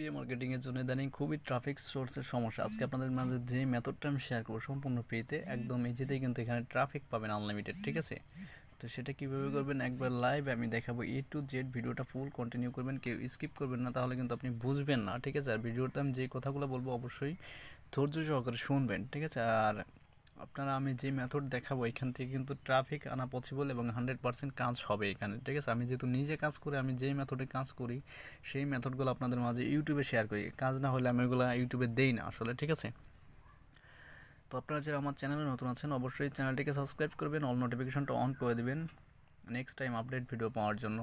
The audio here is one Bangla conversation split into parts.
পেয়ে মার্কেটিংয়ের জন্য ইদানিং খুবই ট্রাফিক সোর্সের সমস্যা আজকে আপনাদের মাঝে যে মেথডটা আমি শেয়ার করবো সম্পূর্ণ পেতে একদম ইজিতে কিন্তু এখানে ট্রাফিক পাবেন আনলিমিটেড ঠিক আছে তো সেটা কীভাবে করবেন একবার লাইভ আমি দেখাবো এ টু জেড ভিডিওটা ফুল কন্টিনিউ করবেন কেউ স্কিপ করবেন না তাহলে কিন্তু আপনি বুঝবেন না ঠিক আছে আর ভিডিওতে আমি যে কথাগুলো বলবো অবশ্যই ধৈর্য সহকারে শুনবেন ঠিক আছে আর আপনারা আমি যে মেথড দেখাবো এখান থেকে কিন্তু ট্রাফিক আনা পসিবল এবং হান্ড্রেড পার্সেন্ট কাজ হবে এখানে ঠিক আছে আমি যেহেতু নিজে কাজ করি আমি যেই মেথডে কাজ করি সেই মেথডগুলো আপনাদের মাঝে ইউটিউবে শেয়ার করি কাজ না হলে আমি ওগুলো ইউটিউবে দেই না আসলে ঠিক আছে তো আপনারা যারা আমার চ্যানেলে নতুন আছেন অবশ্যই চ্যানেলটিকে সাবস্ক্রাইব করবেন অল নোটিফিকেশনটা অন করে দেবেন নেক্সট টাইম আপডেট ভিডিও পাওয়ার জন্য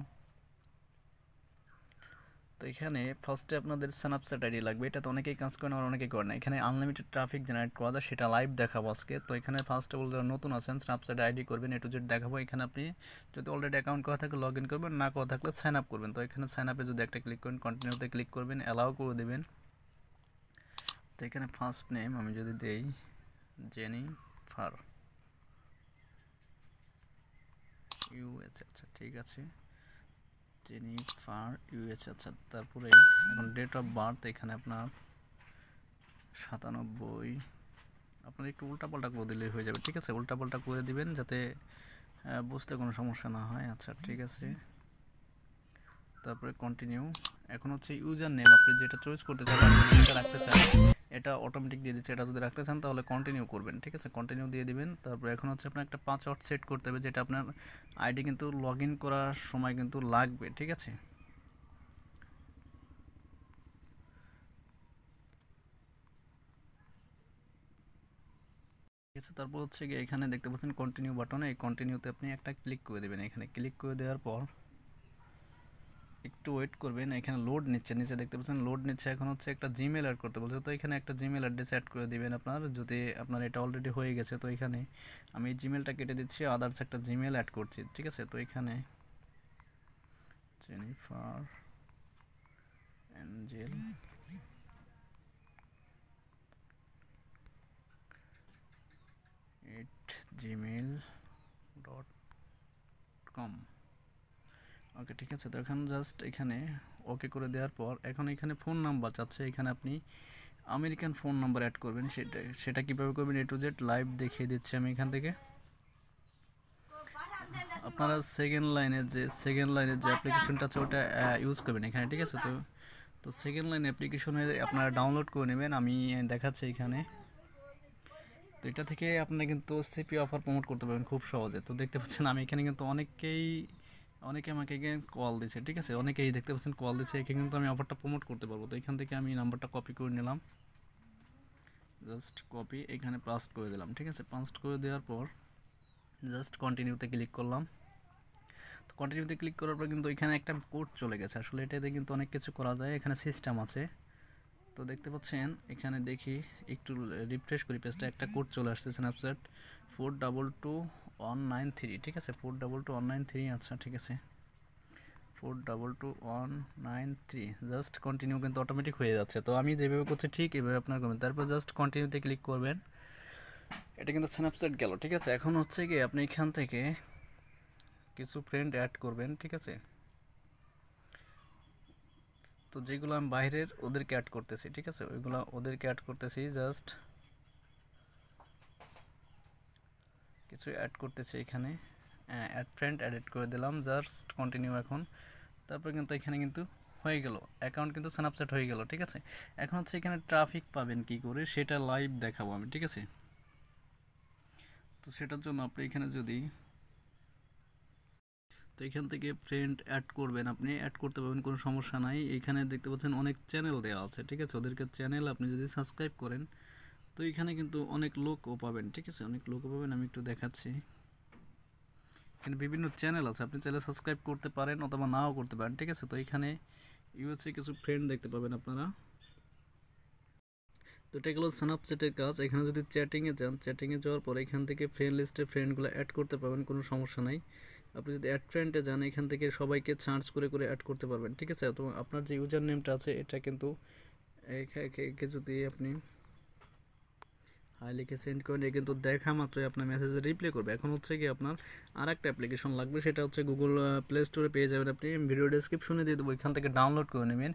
তো এখানে ফার্স্টে আপনাদের স্যানাপচ্যাট আইডি লাগবে এটা তো অনেকেই কাজ করেন আর অনেকেই করেন না এখানে আনলিমিটেড ট্রাফিক জেনারেট করা যায় সেটা লাইভ দেখাবো আজকে তো এখানে ফার্স্টে বলতে নতুন আছেন স্ন্যাপচ্যাট আইডি করবেন এ টু জেড দেখাবো এখানে আপনি যদি অলরেডি অ্যাকাউন্ট করা থাকে লগ ইন করবেন না করা থাকলে সাইন আপ করবেন তো এখানে সাইন আপে যদি একটা ক্লিক করেন কন্টিনিউতে ক্লিক করবেন অ্যালাউ করে দেবেন তো এখানে ফার্স্ট নেম আমি যদি দেই জেনি ফার ইউ আচ্ছা আচ্ছা ঠিক আছে জেনিফার ইউএস আচ্ছা তারপরে এখন ডেট অফ বার্থ এখানে আপনার সাতানব্বই আপনার একটু উল্টাপাল্টা করে দিলেই হয়ে যাবে ঠিক আছে উল্টাপাল্টা করে দিবেন যাতে বুঝতে কোনো সমস্যা না হয় আচ্ছা ঠিক আছে তারপরে কন্টিনিউ এখন হচ্ছে ইউজার নেম আপনি যেটা চয়েস করতে চান রাখতে চান এটা অটোমেটিক দিয়ে দিচ্ছে এটা যদি রাখতে চান তাহলে কন্টিনিউ করবেন ঠিক আছে কন্টিনিউ দিয়ে দিবেন তারপর এখন হচ্ছে আপনার একটা পাসওয়ার্ড সেট করতে হবে যেটা আপনার আইডি কিন্তু লগ করার সময় কিন্তু লাগবে ঠিক আছে ঠিক আছে তারপর হচ্ছে এখানে দেখতে পাচ্ছেন কন্টিনিউ বাটনে এই কন্টিনিউতে আপনি একটা ক্লিক করে দেবেন এখানে ক্লিক করে দেওয়ার পর একটু ওয়েট করবেন এখানে লোড নিচ্ছে নিচে দেখতে পাচ্ছেন লোড নিচ্ছে এখন হচ্ছে একটা জিমেল অ্যাড করতে বলছে তো এখানে একটা জিমেল অ্যাড্রেস অ্যাড করে দিবেন আপনার যদি আপনার এটা অলরেডি হয়ে গেছে তো এখানে আমি জিমেলটা কেটে দিচ্ছি আদার্স একটা জিমেল অ্যাড করছি ঠিক আছে তো এখানে Jennifer angel at Gmail dot com okay ঠিক আছে তো এখন জাস্ট এখানে ওকে করে দেওয়ার পর এখন এখানে ফোন নাম্বার চাচ্ছে এখানে আপনি আমেরিকান ফোন নাম্বার অ্যাড করবেন সেটা সেটা কীভাবে করবেন এ টু জেড লাইভ দেখিয়ে দিচ্ছি আমি এখান থেকে আপনারা সেকেন্ড লাইনের যে সেকেন্ড লাইনের যে অ্যাপ্লিকেশনটা আছে ওটা ইউজ করবেন এখানে ঠিক আছে তো তো সেকেন্ড লাইন অ্যাপ্লিকেশনে আপনারা ডাউনলোড করে নেবেন আমি দেখাচ্ছি এখানে তো এটা থেকে আপনারা কিন্তু সিপি অফার প্রমোট করতে পারবেন খুব সহজে তো দেখতে পাচ্ছেন আমি এখানে কিন্তু অনেককেই অনেকে আমাকে এখানে কল দিচ্ছে ঠিক আছে অনেকেই দেখতে পাচ্ছেন কল দিচ্ছে এখানে কিন্তু আমি অফারটা প্রমোট করতে পারবো তো এখান থেকে আমি নাম্বারটা কপি করে নিলাম জাস্ট কপি এখানে পাস্ট করে দিলাম ঠিক আছে পাস্ট করে দেওয়ার পর জাস্ট কন্টিনিউতে ক্লিক করলাম তো কন্টিনিউতে ক্লিক করার পর কিন্তু এখানে একটা কোড চলে গেছে আসলে এটাতে কিন্তু অনেক কিছু করা যায় এখানে সিস্টেম আছে তো দেখতে পাচ্ছেন এখানে দেখি একটু রিফ্রেশ করি পেজটা একটা কোড চলে আসছে Snapchat four double two one nine three ঠিক আছে four double two one nine three আচ্ছা ঠিক আছে four double two one nine three just continue কিন্তু অটোমেটিক হয়ে যাচ্ছে তো আমি যেভাবে করছি ঠিক এভাবে আপনার করবেন তারপর জাস্ট কন্টিনিউতে ক্লিক করবেন এটা কিন্তু স্ন্যাপচ্যাট গেল ঠিক আছে এখন হচ্ছে কি আপনি এখান থেকে কিছু ফ্রেন্ড অ্যাড করবেন ঠিক আছে তো যেগুলো আমি বাইরের ওদেরকে অ্যাড করতেছি ঠিক আছে ওইগুলো ওদেরকে অ্যাড করতেছি জাস্ট কিছু অ্যাড করতেছি এখানে অ্যাড ফ্রেন্ড অ্যাডেড করে দিলাম জাস্ট কন্টিনিউ এখন তারপর কিন্তু এখানে কিন্তু হয়ে গেল অ্যাকাউন্ট কিন্তু স্ন্যাপচ্যাট হয়ে গেল ঠিক আছে এখন হচ্ছে এখানে ট্রাফিক পাবেন কি করে সেটা লাইভ দেখাবো আমি ঠিক আছে তো সেটার জন্য আপনি এখানে যদি তো এখান থেকে ফ্রেন্ড অ্যাড করবেন আপনি অ্যাড করতে পারবেন কোনো সমস্যা নাই এখানে দেখতে পাচ্ছেন অনেক চ্যানেল দেওয়া আছে ঠিক আছে ওদেরকে চ্যানেল আপনি যদি সাবস্ক্রাইব করেন তো এখানে কিন্তু অনেক লোকও পাবেন ঠিক আছে অনেক লোকও পাবেন আমি একটু দেখাচ্ছি এখানে বিভিন্ন চ্যানেল আছে আপনি চ্যানেল সাবস্ক্রাইব করতে পারেন অথবা নাও করতে পারেন ঠিক আছে তো এখানে ইউএসএ কিছু ফ্রেন্ড দেখতে পাবেন আপনারা তো এটা গেলো স্ন্যাপচ্যাটের কাজ এখানে যদি চ্যাটিংয়ে যান চ্যাটিংয়ে যাওয়ার পর এখান থেকে ফ্রেন্ড লিস্টে ফ্রেন্ডগুলো অ্যাড করতে পারবেন কোনো সমস্যা নাই আপনি যদি অ্যাড ফ্রেন্ডে যান এখান থেকে সবাইকে চার্জ করে করে অ্যাড করতে পারবেন ঠিক আছে তো আপনার যে ইউজার নেমটা আছে এটা কিন্তু একে যদি আপনি হাই লিখে সেন্ড করেন এ কিন্তু দেখা মাত্রই আপনার মেসেজে রিপ্লাই করবে এখন হচ্ছে কি আপনার আর একটা অ্যাপ্লিকেশন লাগবে সেটা হচ্ছে গুগল প্লে স্টোরে পেয়ে যাবেন আপনি ভিডিও ডিসক্রিপশনে দিয়ে দেবো এখান থেকে ডাউনলোড করে নেবেন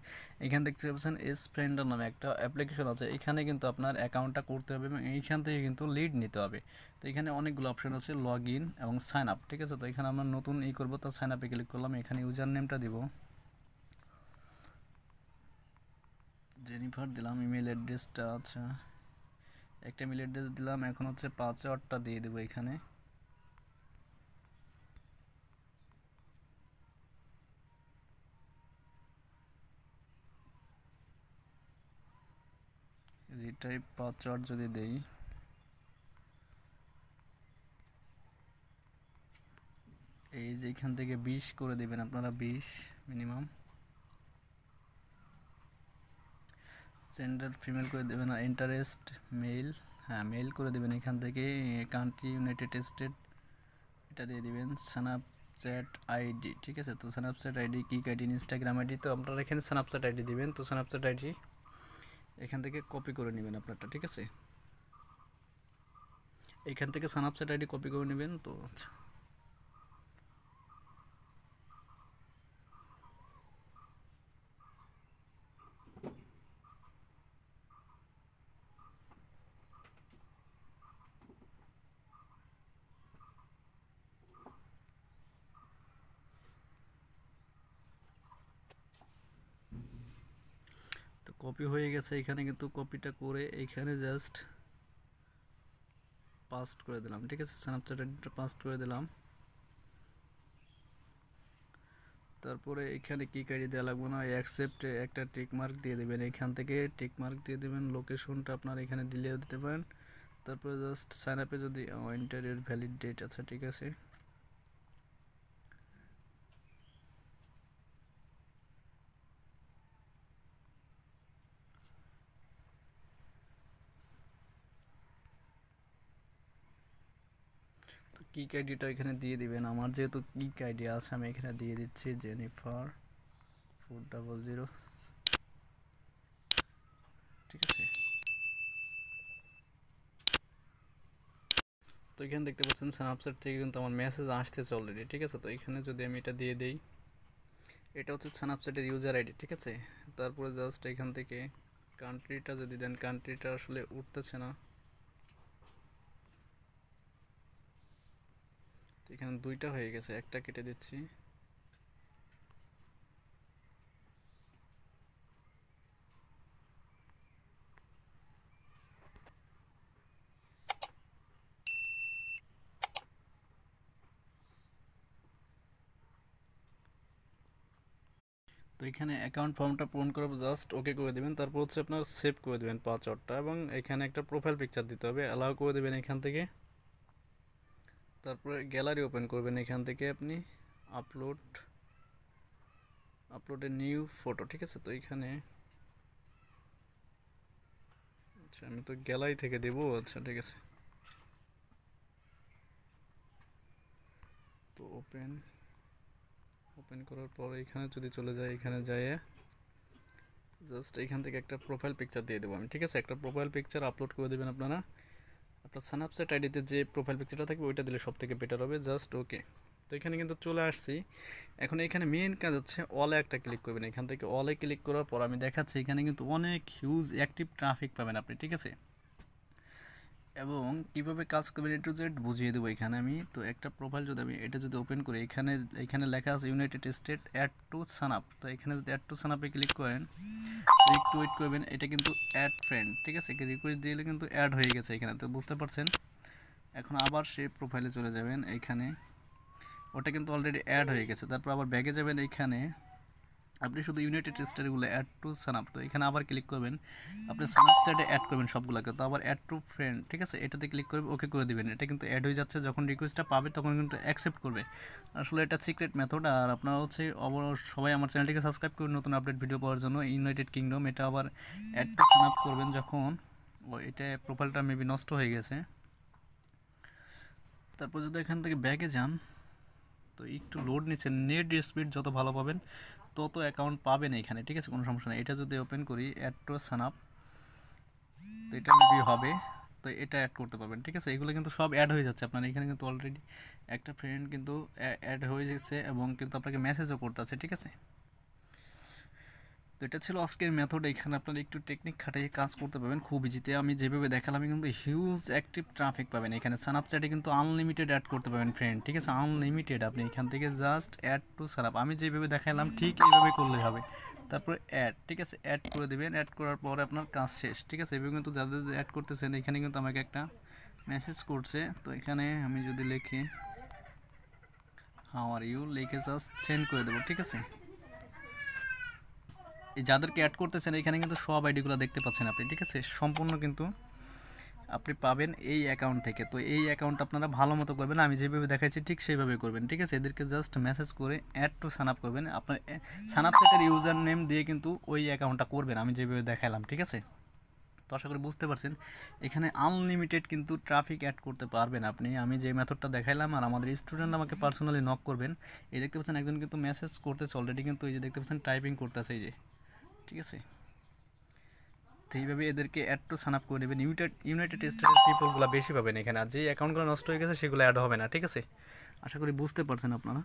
এখান থেকে পাচ্ছেন এস ফ্রেন্ডার নামে একটা অ্যাপ্লিকেশন আছে এখানে কিন্তু আপনার অ্যাকাউন্টটা করতে হবে এবং এইখান থেকে কিন্তু লিড নিতে হবে তো এখানে অনেকগুলো অপশন আছে লগ ইন এবং সাইন আপ ঠিক আছে তো এখানে আমরা নতুন ই করবো তো সাইন আপে ক্লিক করলাম এখানে ইউজার নেমটা দিব জেনিফার দিলাম ইমেল অ্যাড্রেসটা আচ্ছা একটা মিল অ্যাড্রেস দিলাম এখন হচ্ছে পাঁচ অটটা দিয়ে দেবো এখানে রিটাইপ পাঁচওয়ার্ড যদি দেই এই যে এখান থেকে বিশ করে দেবেন আপনারা বিশ মিনিমাম জেন্ডার ফিমেল করে দেবেন আর ইন্টারেস্ট মেল হ্যাঁ মেল করে দেবেন এখান থেকে কান্ট্রি ইউনাইটেড স্টেট এটা দিয়ে দেবেন স্ন্যাপচ্যাট আইডি ঠিক আছে তো স্ন্যাপচ্যাট আইডি কি আইডি ইনস্টাগ্রাম আইডি তো আপনারা এখানে স্ন্যাপচ্যাট আইডি দিবেন তো স্ন্যাপচ্যাট আইডি এখান থেকে কপি করে নেবেন আপনারটা ঠিক আছে এখান থেকে স্ন্যাপচ্যাট আইডি কপি করে নেবেন তো আচ্ছা কপি হয়ে গেছে এখানে কিন্তু কপিটা করে এইখানে জাস্ট পাস্ট করে দিলাম ঠিক আছে স্ন্যাপচ্যাট পাস্ট করে দিলাম তারপরে এখানে কি কারি দেওয়া লাগবে না অ্যাকসেপ্টে একটা টিক দিয়ে দেবেন এখান থেকে টিক দিয়ে দেবেন লোকেশনটা আপনার এখানে দিলেও দিতে পারেন তারপরে জাস্ট সাইন আপে যদি ইন্টারিয়ার ভ্যালিড ডেট আছে ঠিক আছে কিক আইডিটা এখানে দিয়ে দিবেন আমার যেহেতু কিক আইডি আছে আমি এখানে দিয়ে দিচ্ছি জেনিফার ফোর ডাবল জিরো ঠিক আছে তো এখানে দেখতে পাচ্ছেন স্ন্যাপচ্যাট থেকে কিন্তু আমার মেসেজ আসতেছে অলরেডি ঠিক আছে তো এখানে যদি আমি এটা দিয়ে দিই এটা হচ্ছে স্ন্যাপচ্যাটের ইউজার আইডি ঠিক আছে তারপরে জাস্ট এখান থেকে কান্ট্রিটা যদি দেন কান্ট্রিটা আসলে উঠতেছে না এখানে দুইটা হয়ে গেছে একটা কেটে দিচ্ছি তো এখানে অ্যাকাউন্ট ফর্মটা পূরণ করে জাস্ট ওকে করে দেবেন তারপর হচ্ছে আপনার সেভ করে দেবেন পাসওয়ার্ডটা এবং এখানে একটা প্রোফাইল পিকচার দিতে হবে অ্যালাউ করে দেবেন এখান থেকে তারপরে গ্যালারি ওপেন করবেন এখান থেকে আপনি আপলোড আপলোডে নিউ ফটো ঠিক আছে তো এখানে আচ্ছা আমি তো গ্যালারি থেকে দেব আচ্ছা ঠিক আছে তো ওপেন ওপেন করার পর এখানে যদি চলে যায় এখানে যায় জাস্ট এখান থেকে একটা প্রোফাইল পিকচার দিয়ে দেবো আমি ঠিক আছে একটা প্রোফাইল পিকচার আপলোড করে দেবেন আপনারা আপনার সানাপসেট আইডিতে যে প্রোফাইল পিকচারটা থাকবে ওইটা দিলে সব থেকে বেটার হবে জাস্ট ওকে তো এখানে কিন্তু চলে আসছি এখন এখানে মেন কাজ হচ্ছে অলে একটা ক্লিক করবেন এখান থেকে অলে ক্লিক করার পর আমি দেখাচ্ছি এখানে কিন্তু অনেক হিউজ অ্যাক্টিভ ট্রাফিক পাবেন আপনি ঠিক আছে এবং কীভাবে কাজ করবেন টু জেড বুঝিয়ে দেবো এখানে আমি তো একটা প্রোফাইল যদি আমি এটা যদি ওপেন করি এখানে এখানে লেখা আছে ইউনাইটেড স্টেট অ্যাড টু সানাপ তো এখানে যদি অ্যাড টু সানাপে ক্লিক করেন টু ওয়েট করবেন এটা কিন্তু অ্যাড ফ্রেন্ড ঠিক আছে রিকোয়েস্ট দিলে কিন্তু অ্যাড হয়ে গেছে এখানে তো বুঝতে পারছেন এখন আবার সেই প্রোফাইলে চলে যাবেন এখানে ওটা কিন্তু অলরেডি অ্যাড হয়ে গেছে তারপর আবার ব্যাগে যাবেন এইখানে আপনি শুধু ইউনাইটেড স্টেটগুলো অ্যাড টু সান আপ তো এখানে আবার ক্লিক করবেন আপনি সান আপ সাইডে অ্যাড করবেন সবগুলোকে তো আবার অ্যাড টু ফ্রেন্ড ঠিক আছে এটাতে ক্লিক করবে ওকে করে দেবেন এটা কিন্তু অ্যাড হয়ে যাচ্ছে যখন রিকোয়েস্টটা পাবে তখন কিন্তু অ্যাকসেপ্ট করবে আসলে এটা সিক্রেট মেথড আর আপনারা হচ্ছে সবাই আমার চ্যানেলটিকে সাবস্ক্রাইব করুন নতুন আপডেট ভিডিও পাওয়ার জন্য ইউনাইটেড কিংডম এটা আবার অ্যাড টু সান আপ করবেন যখন ও এটা প্রোফাইলটা মেবি নষ্ট হয়ে গেছে তারপর যদি এখান থেকে ব্যাগে যান তো একটু লোড নিচ্ছে নেট স্পিড যত ভালো পাবেন তত অ্যাকাউন্ট পাবেন এখানে ঠিক আছে কোনো সমস্যা নেই এটা যদি ওপেন করি অ্যাড টু সানাপ তো এটা মেবি হবে তো এটা অ্যাড করতে পারবেন ঠিক আছে এগুলো কিন্তু সব অ্যাড হয়ে যাচ্ছে আপনার এখানে কিন্তু অলরেডি একটা ফ্রেন্ড কিন্তু অ্যাড হয়ে যাচ্ছে এবং কিন্তু আপনাকে মেসেজও করতে আছে ঠিক আছে তো এটা ছিল আজকের মেথড এখানে আপনারা একটু টেকনিক খাটিয়ে কাজ করতে পারবেন খুব ইজিতে আমি যেভাবে দেখালাম কিন্তু হিউজ অ্যাক্টিভ ট্রাফিক পাবেন এখানে স্যানাপচ্যাটে কিন্তু আনলিমিটেড অ্যাড করতে পারবেন ফ্রেন্ড ঠিক আছে আনলিমিটেড আপনি এখান থেকে জাস্ট অ্যাড টু স্যানাপ আমি যেভাবে দেখালাম ঠিক এইভাবে করলে হবে তারপরে অ্যাড ঠিক আছে অ্যাড করে দেবেন অ্যাড করার পরে আপনার কাজ শেষ ঠিক আছে এভাবে কিন্তু যাদের অ্যাড করতেছেন এখানে কিন্তু আমাকে একটা মেসেজ করছে তো এখানে আমি যদি লিখি হাওয়ার ইউ লিখে জাস্ট সেন্ড করে দেবো ঠিক আছে যাদেরকে অ্যাড করতেছেন এখানে কিন্তু সব আইডিগুলো দেখতে পাচ্ছেন আপনি ঠিক আছে সম্পূর্ণ কিন্তু আপনি পাবেন এই অ্যাকাউন্ট থেকে তো এই অ্যাকাউন্ট আপনারা ভালো মতো করবেন আমি যেভাবে দেখাচ্ছি ঠিক সেইভাবে করবেন ঠিক আছে এদেরকে জাস্ট মেসেজ করে অ্যাড টু সান আপ করবেন আপনার সান আপ চাকের ইউজার নেম দিয়ে কিন্তু ওই অ্যাকাউন্টটা করবেন আমি যেভাবে দেখালাম ঠিক আছে তো আশা করি বুঝতে পারছেন এখানে আনলিমিটেড কিন্তু ট্রাফিক অ্যাড করতে পারবেন আপনি আমি যে মেথডটা দেখাইলাম আর আমাদের স্টুডেন্ট আমাকে পার্সোনালি নক করবেন এই দেখতে পাচ্ছেন একজন কিন্তু মেসেজ করতেছে অলরেডি কিন্তু এই যে দেখতে পাচ্ছেন টাইপিং করতেছে এই যে ঠিক আছে তো এইভাবে এদেরকে অ্যাড টু সান আপ করে নেবেন ইউনিটেড ইউনাইটেড স্টেটের পিপলগুলো বেশি পাবেন এখানে আর যে অ্যাকাউন্টগুলো নষ্ট হয়ে গেছে সেগুলো অ্যাড হবে না ঠিক আছে আশা করি বুঝতে পারছেন আপনারা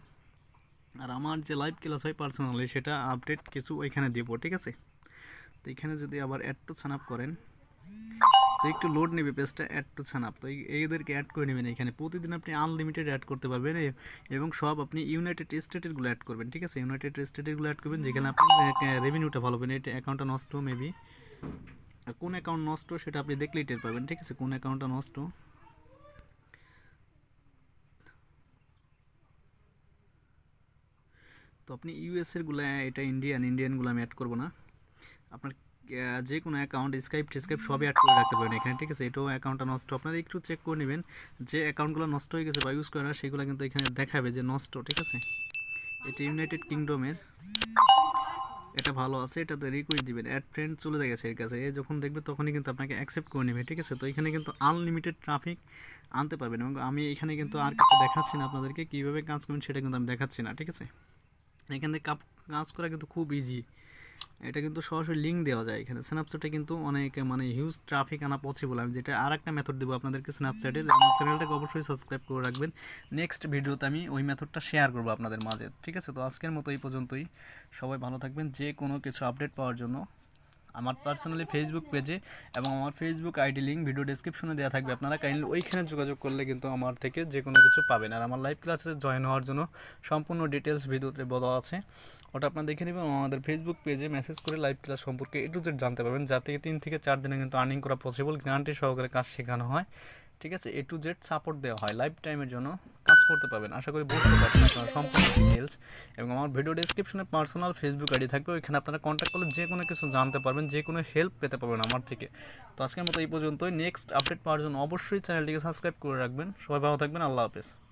আর আমার যে লাইভ ক্লাস হয় পার্সোনালি সেটা আপডেট কিছু ওইখানে দেবো ঠিক আছে তো এখানে যদি আবার অ্যাড টু সান আপ করেন তো একটু লোড নেবে পেজটা অ্যাড টু সান আপ তো এদেরকে অ্যাড করে নেবেন এখানে প্রতিদিন আপনি আনলিমিটেড অ্যাড করতে পারবেন এবং সব আপনি ইউনাইটেড স্টেটেরগুলো অ্যাড করবেন ঠিক আছে ইউনাইটেড স্টেটেরগুলো অ্যাড করবেন যেখানে আপনি রেভিনিউটা ভালো পাবেন এটা অ্যাকাউন্টটা নষ্ট মেবি কোন অ্যাকাউন্ট নষ্ট সেটা আপনি দেখলেই টের পাবেন ঠিক আছে কোন অ্যাকাউন্টটা নষ্ট তো আপনি ইউএসএরগুলো এটা ইন্ডিয়ান ইন্ডিয়ানগুলো আমি অ্যাড করবো না আপনার যে কোনো অ্যাকাউন্ট স্কাইপ টিস্কাইপ সবই অ্যাড করে রাখতে পারেন এখানে ঠিক আছে এটাও অ্যাকাউন্টটা নষ্ট আপনারা একটু চেক করে নেবেন যে অ্যাকাউন্টগুলো নষ্ট হয়ে গেছে বা ইউজ করে না সেগুলো কিন্তু এখানে দেখাবে যে নষ্ট ঠিক আছে এটা ইউনাইটেড কিংডমের এটা ভালো আছে এটাতে রিকোয়েস্ট দিবেন অ্যাড ফ্রেন্ড চলে গেছে এর কাছে এ যখন দেখবে তখনই কিন্তু আপনাকে অ্যাকসেপ্ট করে নেবে ঠিক আছে তো এখানে কিন্তু আনলিমিটেড ট্রাফিক আনতে পারবেন এবং আমি এখানে কিন্তু আর কিছু দেখাচ্ছি না আপনাদেরকে কীভাবে কাজ করবেন সেটা কিন্তু আমি দেখাচ্ছি না ঠিক আছে এখানে কাজ করা কিন্তু খুব ইজি এটা কিন্তু সরাসরি লিঙ্ক দেওয়া যায় এখানে স্ন্যাপচ্যাটে কিন্তু অনেক মানে হিউজ ট্রাফিক আনা পসিবল আমি যেটা আর একটা মেথড দেবো আপনাদেরকে স্ন্যাপচ্যাটের আমার চ্যানেলটাকে অবশ্যই সাবস্ক্রাইব করে রাখবেন নেক্সট ভিডিওতে আমি ওই মেথডটা শেয়ার করবো আপনাদের মাঝে ঠিক আছে তো আজকের মতো এই পর্যন্তই সবাই ভালো থাকবেন যে কোনো কিছু আপডেট পাওয়ার জন্য আমার পার্সোনালি ফেসবুক পেজে এবং আমার ফেসবুক আইডি লিঙ্ক ভিডিও ডিসক্রিপশনে দেওয়া থাকবে আপনারা কাইন্ডলি ওইখানে যোগাযোগ করলে কিন্তু আমার থেকে যে কোনো কিছু পাবেন আর আমার লাইভ ক্লাসে জয়েন হওয়ার জন্য সম্পূর্ণ ডিটেলস ভিডিওতে বলা আছে ওটা আপনারা দেখে নেবেন আমাদের ফেসবুক পেজে মেসেজ করে লাইভ ক্লাস সম্পর্কে এ জানতে পারবেন যাতে তিন থেকে চার দিনে কিন্তু আর্নিং করা পসিবল গ্যারান্টি সহকারে কাজ শেখানো হয় ঠিক আছে এ টু জেড সাপোর্ট দেওয়া হয় লাইফ টাইমের জন্য কাজ করতে পাবেন আশা করি বুঝতে পারছেন আপনার সম্পূর্ণ ডিটেলস এবং আমার ভিডিও ডিসক্রিপশনে পার্সোনাল ফেসবুক আইডি থাকবে ওইখানে আপনারা কন্ট্যাক্ট করলে যে কোনো কিছু জানতে পারবেন যে কোনো হেল্প পেতে পারবেন আমার থেকে তো আজকের মতো এই পর্যন্তই নেক্সট আপডেট পাওয়ার জন্য অবশ্যই চ্যানেলটিকে সাবস্ক্রাইব করে রাখবেন সবাই ভালো থাকবেন আল্লাহ হাফেজ